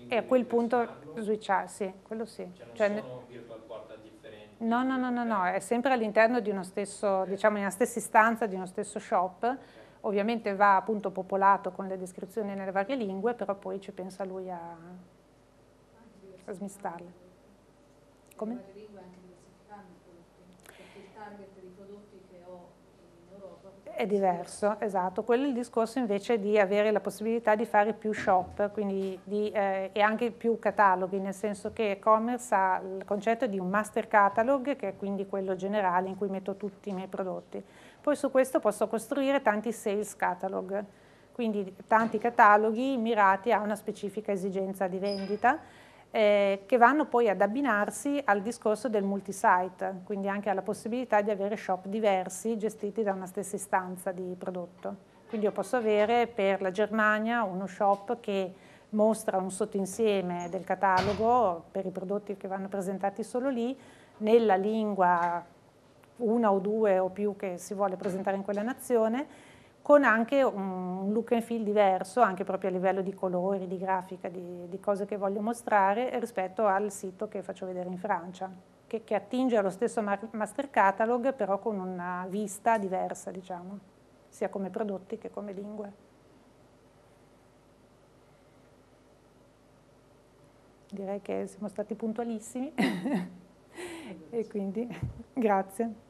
e a quel punto switcharsi, quello sì. Cioè non cioè, sono virtual porta differenti? No, no, no, no, no, eh. è sempre all'interno di uno stesso, eh. diciamo, nella stessa istanza, di uno stesso shop. Eh. Ovviamente va appunto popolato con le descrizioni nelle varie lingue, però poi ci pensa lui a, a smistarle. Come? è diverso, esatto. Quello è il discorso invece di avere la possibilità di fare più shop quindi di, eh, e anche più cataloghi, nel senso che e-commerce ha il concetto di un master catalog, che è quindi quello generale in cui metto tutti i miei prodotti. Poi su questo posso costruire tanti sales catalog, quindi tanti cataloghi mirati a una specifica esigenza di vendita eh, che vanno poi ad abbinarsi al discorso del multisite, quindi anche alla possibilità di avere shop diversi gestiti da una stessa istanza di prodotto. Quindi io posso avere per la Germania uno shop che mostra un sottoinsieme del catalogo per i prodotti che vanno presentati solo lì, nella lingua una o due o più che si vuole presentare in quella nazione con anche un look and feel diverso, anche proprio a livello di colori, di grafica, di, di cose che voglio mostrare rispetto al sito che faccio vedere in Francia, che, che attinge allo stesso master catalog però con una vista diversa, diciamo, sia come prodotti che come lingue. Direi che siamo stati puntualissimi e quindi grazie.